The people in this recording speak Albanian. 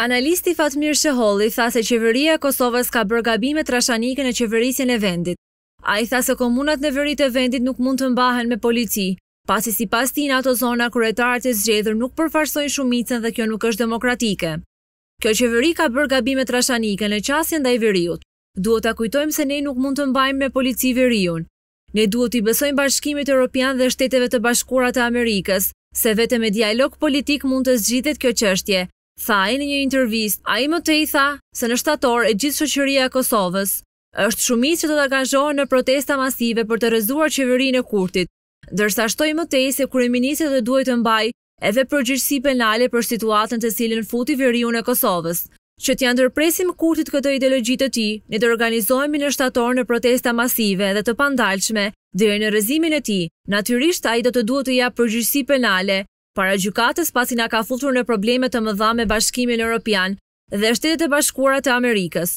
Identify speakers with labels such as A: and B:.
A: Analisti Fatmir Sheholi tha se qeveria Kosovës ka bërë gabime trashanike në qeverisjen e vendit. A i tha se komunat në veri e vendit nuk mund të mbahen me polici, pasi si pas ti në ato zona kuretarët e zgjedhër nuk përfarsojnë shumicën dhe kjo nuk është demokratike. Kjo qeveri ka bërë gabime trashanike në qasjen dhe i veriut. Duhet të kujtojmë se ne nuk mund të mbajmë me polici veriun. Ne duhet të i besojmë bashkimit e Europian dhe shteteve të bashkurat e Amerikës, se vete me dialog politik mund të zgjithet kjo qështje, tha e një intervist, a i më të i tha se në shtator e gjithë shoqëria e Kosovës, është shumis që të të angazhohë në protesta masive për të rezuar qeveri e kurtit, dërsa shtoj më të i se kërë minisit dhe duhet të mbaj edhe përgjithsi penale për situatën të silin futi veriun e Kosovës, që t'ja ndërpresim kurtit këtë ideologjit të ti, në të organizohemi në shtator në protesta masive dhe të pandalqme dhe në rëzimin e ti, naturisht a i do të duhet të ja përgjithsi penale para gjukatës pasi a ka futur në probleme të mëdha me bashkimin Europian dhe shtetet e bashkuarat e Amerikës.